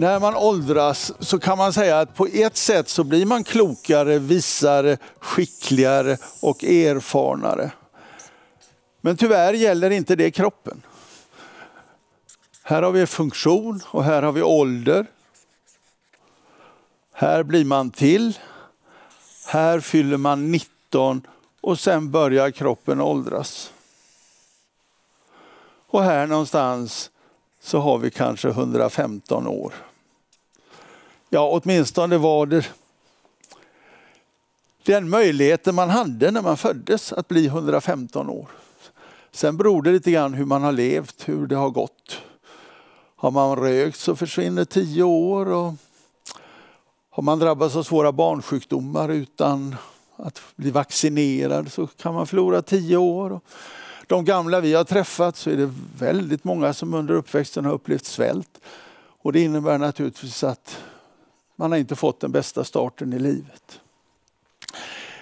när man åldras så kan man säga att på ett sätt så blir man klokare, visare, skickligare och erfarnare. Men tyvärr gäller inte det kroppen. Här har vi funktion och här har vi ålder. Här blir man till. Här fyller man 19 och sen börjar kroppen åldras. Och här någonstans så har vi kanske 115 år. Ja, åtminstone var det den möjligheten man hade när man föddes att bli 115 år. Sen beror det lite grann hur man har levt, hur det har gått. Har man rökt så försvinner tio år. Och har man drabbats av svåra barnsjukdomar utan att bli vaccinerad så kan man förlora tio år. De gamla vi har träffat så är det väldigt många som under uppväxten har upplevt svält. Och det innebär naturligtvis att man har inte fått den bästa starten i livet.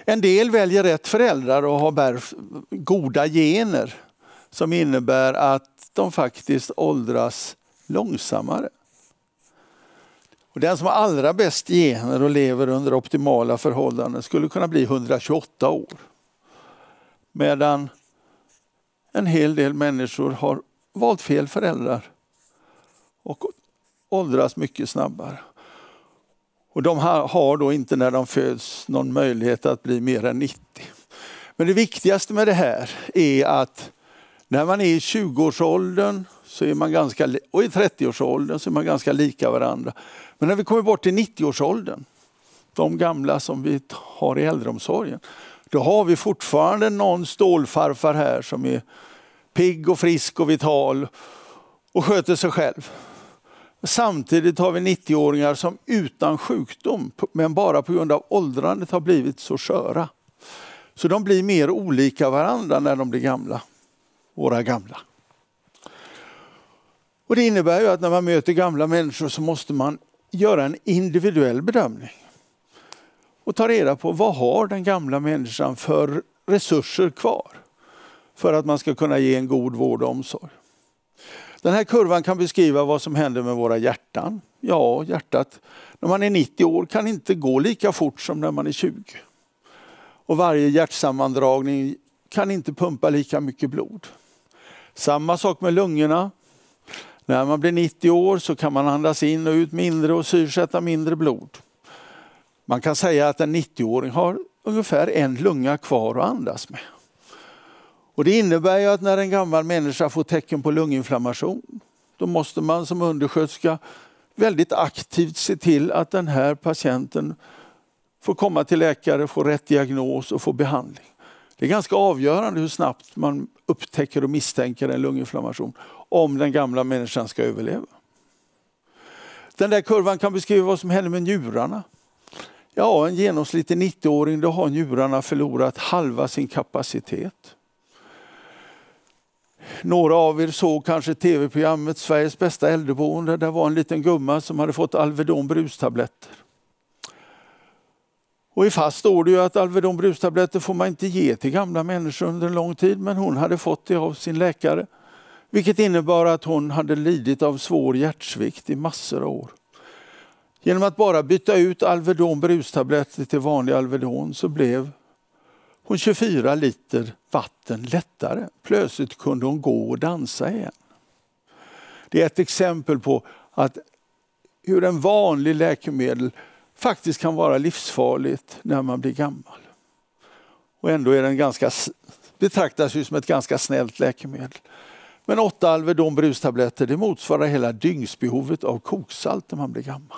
En del väljer rätt föräldrar och har goda gener som innebär att de faktiskt åldras långsammare. Och den som har allra bäst gener och lever under optimala förhållanden skulle kunna bli 128 år. Medan en hel del människor har valt fel föräldrar och åldras mycket snabbare. Och de har då inte när de föds någon möjlighet att bli mer än 90. Men det viktigaste med det här är att när man är i 20-årsåldern så är man ganska, och i 30-årsåldern så är man ganska lika varandra. Men när vi kommer bort till 90-årsåldern, de gamla som vi har i äldreomsorgen, då har vi fortfarande någon stålfarfar här som är pigg och frisk och vital och sköter sig själv. Samtidigt har vi 90-åringar som utan sjukdom, men bara på grund av åldrandet har blivit så sköra. Så de blir mer olika varandra när de blir gamla, våra gamla. Och Det innebär ju att när man möter gamla människor så måste man göra en individuell bedömning och ta reda på vad har den gamla människan för resurser kvar för att man ska kunna ge en god vård och omsorg. Den här kurvan kan beskriva vad som händer med våra hjärtan. Ja, hjärtat när man är 90 år kan inte gå lika fort som när man är 20. Och varje hjärtsammandragning kan inte pumpa lika mycket blod. Samma sak med lungorna. När man blir 90 år så kan man andas in och ut mindre och syrsätta mindre blod. Man kan säga att en 90-åring har ungefär en lunga kvar att andas med. Och det innebär ju att när en gammal människa får tecken på lunginflammation, då måste man som undersköterska väldigt aktivt se till att den här patienten får komma till läkare, får rätt diagnos och får behandling. Det är ganska avgörande hur snabbt man upptäcker och misstänker en lunginflammation om den gamla människan ska överleva. Den där kurvan kan beskriva vad som händer med njurarna. Ja, en genomsnittlig 90-åring, då har njurarna förlorat halva sin kapacitet. Några av er såg kanske tv-programmet Sveriges bästa äldreboende. Där var en liten gumma som hade fått Alvedon brustabletter. Och I FASS står det ju att Alvedon brustabletter får man inte ge till gamla människor under en lång tid, men hon hade fått det av sin läkare. Vilket innebar att hon hade lidit av svår hjärtsvikt i massor av år. Genom att bara byta ut Alvedon brustabletter till vanlig Alvedon så blev och 24 liter vatten lättare. Plötsligt kunde hon gå och dansa igen. Det är ett exempel på att hur en vanlig läkemedel faktiskt kan vara livsfarligt när man blir gammal. Och ändå är den ganska, betraktas ju som ett ganska snällt läkemedel. Men åtta Alvedon brustabletter det motsvarar hela dygnsbehovet av koksalt när man blir gammal.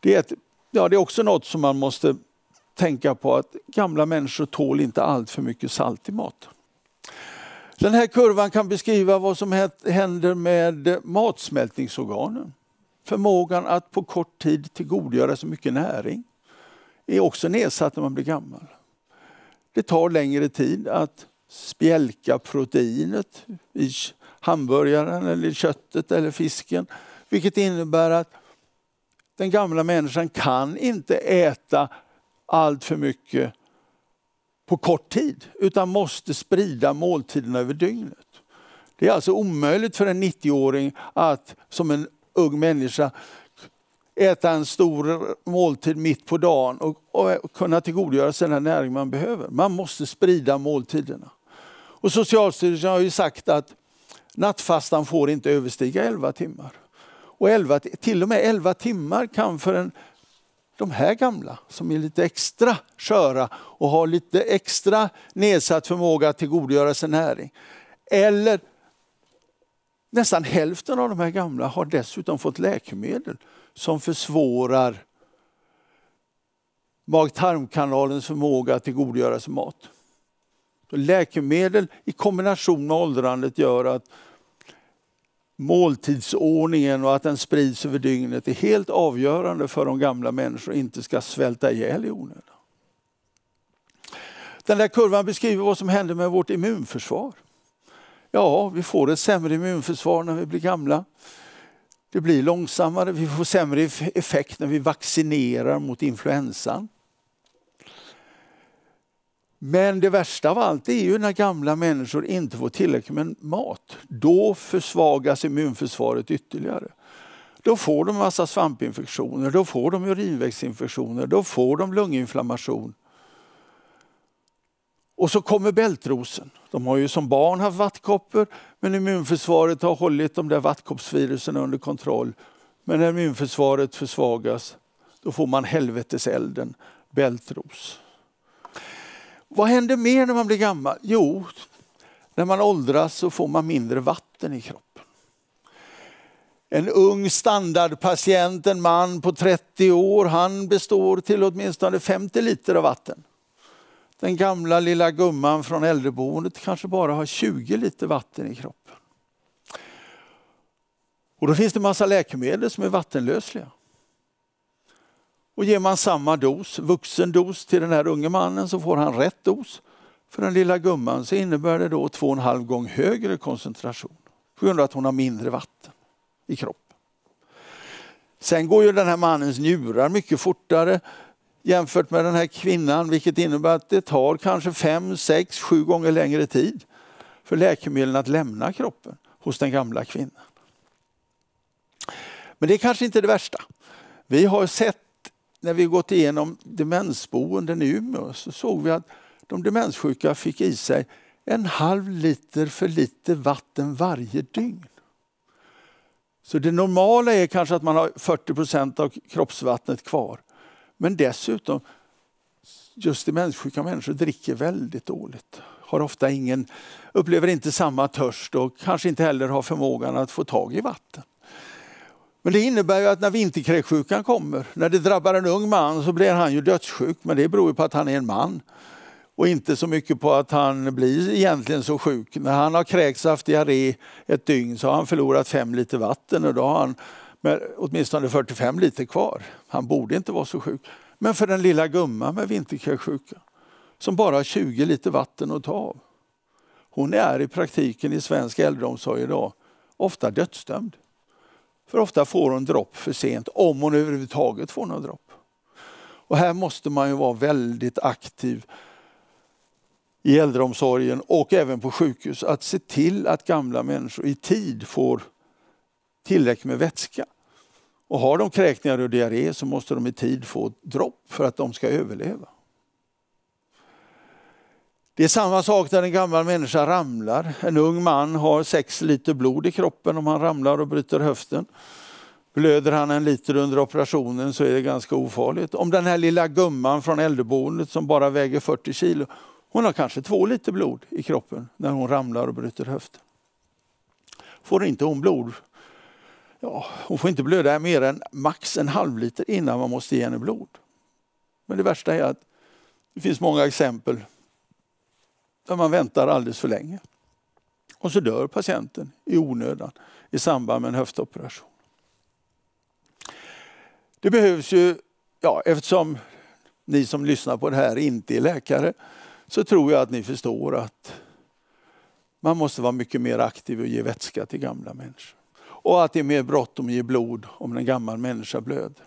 Det är, ett, ja, det är också något som man måste tänka på att gamla människor tål inte allt för mycket salt i maten. Den här kurvan kan beskriva vad som händer med matsmältningsorganen. Förmågan att på kort tid tillgodogöra sig mycket näring är också nedsatt när man blir gammal. Det tar längre tid att spjälka proteinet i hamburgaren, eller köttet eller fisken. Vilket innebär att den gamla människan kan inte äta allt för mycket på kort tid utan måste sprida måltiderna över dygnet. Det är alltså omöjligt för en 90-åring att som en ung människa äta en stor måltid mitt på dagen och, och kunna tillgodogöra sig den näring man behöver. Man måste sprida måltiderna. Och Socialstyrelsen har ju sagt att nattfastan får inte överstiga 11 timmar. Och 11, till och med 11 timmar kan för en de här gamla som är lite extra sköra och har lite extra nedsatt förmåga att tillgodogöra sig näring. Eller nästan hälften av de här gamla har dessutom fått läkemedel som försvårar mag-tarmkanalens förmåga att tillgodogöra sig mat. läkemedel i kombination med åldrandet gör att måltidsordningen och att den sprids över dygnet är helt avgörande för om gamla människor inte ska svälta ihjäl i onödan. Den där kurvan beskriver vad som händer med vårt immunförsvar. Ja, vi får ett sämre immunförsvar när vi blir gamla. Det blir långsammare, vi får sämre effekt när vi vaccinerar mot influensan. Men det värsta av allt är ju när gamla människor inte får tillräckligt med mat. Då försvagas immunförsvaret ytterligare. Då får de massa svampinfektioner, då får de urinvägsinfektioner, då får de lunginflammation. Och så kommer bältrosen. De har ju som barn haft vattkoppor men immunförsvaret har hållit de där vattkoppsvirusen under kontroll. Men när immunförsvaret försvagas då får man helveteselden, bältros. Vad händer mer när man blir gammal? Jo, när man åldras så får man mindre vatten i kroppen. En ung standardpatient, en man på 30 år, han består till åtminstone 50 liter av vatten. Den gamla lilla gumman från äldreboendet kanske bara har 20 liter vatten i kroppen. Och då finns det massa läkemedel som är vattenlösliga. Och ger man samma dos, vuxen dos, till den här unge mannen så får han rätt dos. För den lilla gumman så innebär det då två och en halv gång högre koncentration på grund av att hon har mindre vatten i kroppen. Sen går ju den här mannens njurar mycket fortare jämfört med den här kvinnan vilket innebär att det tar kanske fem, sex, sju gånger längre tid för läkemedlen att lämna kroppen hos den gamla kvinnan. Men det är kanske inte det värsta. Vi har sett när vi gått igenom demensboenden i Umeå så såg vi att de demenssjuka fick i sig en halv liter för lite vatten varje dygn. Så det normala är kanske att man har 40 procent av kroppsvattnet kvar. Men dessutom, just demenssjuka människor dricker väldigt dåligt. Har ofta ingen, upplever inte samma törst och kanske inte heller har förmågan att få tag i vatten. Men det innebär ju att när vinterkräksjukan kommer, när det drabbar en ung man så blir han ju dödssjuk, men det beror ju på att han är en man. Och inte så mycket på att han blir egentligen så sjuk. När han har kräkts haft diarré ett dygn så har han förlorat fem liter vatten och då har han med åtminstone 45 liter kvar. Han borde inte vara så sjuk. Men för den lilla gumman med vinterkräksjuka som bara har 20 liter vatten att ta av. Hon är i praktiken i svensk äldreomsorg idag ofta dödsdömd. För ofta får hon dropp för sent, om hon överhuvudtaget får någon dropp. Och här måste man ju vara väldigt aktiv i äldreomsorgen och även på sjukhus att se till att gamla människor i tid får tillräckligt med vätska. Och har de kräkningar och diarré så måste de i tid få dropp för att de ska överleva. Det är samma sak när en gammal människa ramlar. En ung man har sex liter blod i kroppen om han ramlar och bryter höften. Blöder han en liter under operationen så är det ganska ofarligt. Om den här lilla gumman från äldreboendet som bara väger 40 kilo, hon har kanske två liter blod i kroppen när hon ramlar och bryter höften. Får inte hon blod, ja, hon får inte blöda mer än max en halv liter innan man måste ge henne blod. Men det värsta är att det finns många exempel där man väntar alldeles för länge. Och så dör patienten i onödan i samband med en höftoperation. Det behövs ju, ja, eftersom ni som lyssnar på det här inte är läkare, så tror jag att ni förstår att man måste vara mycket mer aktiv och ge vätska till gamla människor. Och att det är mer bråttom att ge blod om en gammal människa blöder.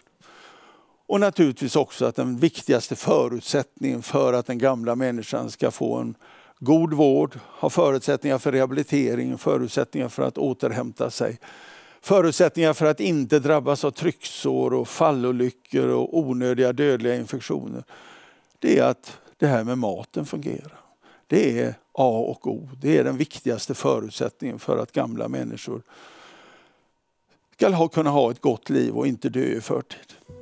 Och naturligtvis också att den viktigaste förutsättningen för att den gamla människan ska få en god vård, har förutsättningar för rehabilitering, förutsättningar för att återhämta sig. Förutsättningar för att inte drabbas av trycksår och fallolyckor och onödiga dödliga infektioner. Det är att det här med maten fungerar. Det är A och O. Det är den viktigaste förutsättningen för att gamla människor ska kunna ha ett gott liv och inte dö i förtid.